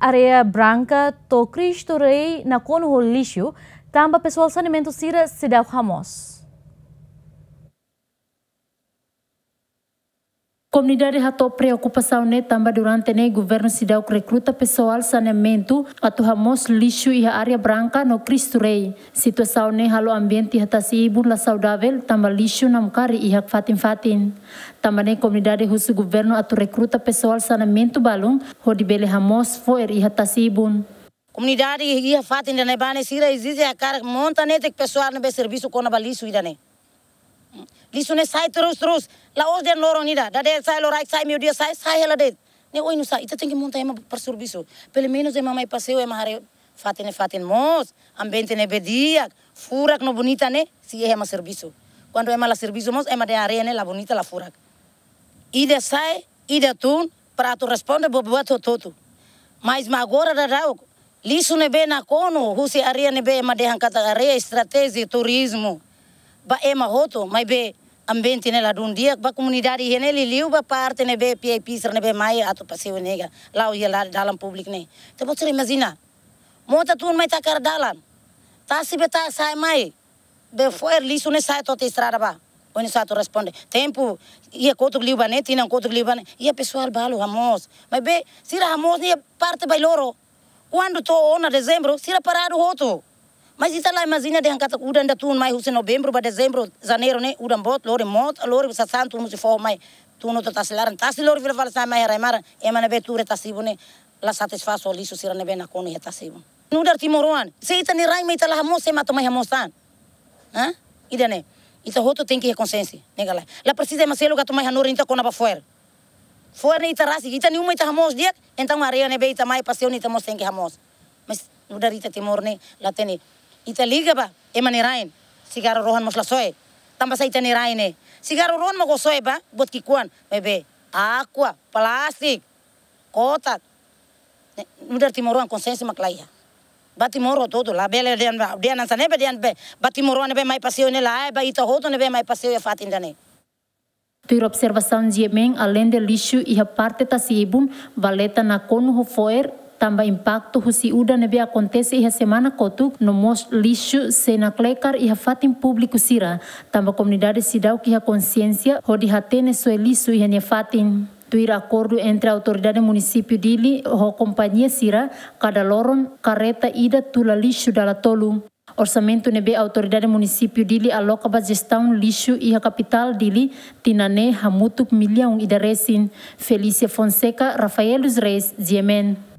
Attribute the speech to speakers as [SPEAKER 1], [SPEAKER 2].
[SPEAKER 1] areia branca to Cristo Rei na Conho lixo, tamba pessoal saneamento sira cidade Ramos. Comunidade ratou preocupação né também durante né governo cidade recruta pessoal saneamento atu ramos lixo e área branca no Cristo Rei. Situação né halo ambiente hatasi ibun la saudável também lixo na mukari e fatin fatin. Também né comunidade husu governo atu recruta pessoal saneamento balum bele ramos foer e hatasi ibun.
[SPEAKER 2] Comunidade e fatin da nebane sira existe a cara monta né que pessoal não be serviço com a balixo ida né. Di sini sai terus-terus. lá dan lorong ini dah. Dari sai lorai sai meu dia sai sai lah deh. Ne oi nusa ita tem que montar uma serviço Pelo menos é mamãe passeio é mahare fatene faten mos. Ambente ne bedia. Furak no bonita ne se é uma serviço. Quando é mala serviço mos é uma de areia ne la bonita la furak. Ida sai, ida tun, prato responde boboa mais Mas agora da rau. Liso nebe na kono, husi areia nebe é uma de hankata areia estratégia turismo ba ema eh, roto mai be ambente ne la dia, ba comunidade hene li liu ba parte ne be PIP sir be mai ato passeio nega lau ia lá dalam publik né, te potsir imagina mota tun mai takar dalan ta si be ta sai mai be foi lisu ne sai tot estrada ba o Nisato responde, tempo, ia contra o Libanês, tinha contra Libanês. Ia pessoal balo Ramos. Mas bem, se Ramos ia parte bailoro. Quando estou na dezembro, se parado outro. Mas ita lá imagina de ancata udan da tun mai husen November ba Desember, janeiro ne udan bot lori mot lori sa santo musi fo mai tuno to tasilaran tasilori lore vila fala sa mai raimara e mana be ture tasibo ne la satisfaço liso sira ne bena kone Nudar timoruan se ita ne rai mai tala hamo se mato mai hamo san. Hã? Ida ne. Ita hoto tem que reconsciência, nega lá. La precisa mas elo gato mai hanor ita kona ba fuera. Fuera ita rasi ita nenhuma ita hamos dia então areia ne be ita mai paseu ita mos tem hamos. Mas nudar ita timor ne la Ita liga ba, ema nirain. Sigaro rohan mas lasoe. Tamba sa ita nirain eh. Sigaro rohan mo kosoe ba, buat kikuan. Bebe, aqua, plastik, kotak. Nudar timoruan konsensi maklaiha. Batimoro todo la bele dian ba dian ansa nebe dian be batimoro nebe mai pasio ne la e, ba ito hoto nebe mai pasio ya e fatin dane.
[SPEAKER 1] Tur observação de Yemen, além de lixo e parte Sibum, valeta na ho foer tambah impacto husi uda nebe acontece iha semana kotuk no mos lixo sena klekar iha fatin publiku sira tamba komunidade sidau que iha ho hodi hatene soe lisu iha nia fatin tuir akordu entre autoridade município dili ho kompanyia sira kada loron kareta ida tula lixo dala tolu orsamentu nebe autoridade município dili aloka ba gestão lixo iha kapital dili tinane hamutuk milhão ida resin. Felicia Fonseca, Rafael Reis, ziemen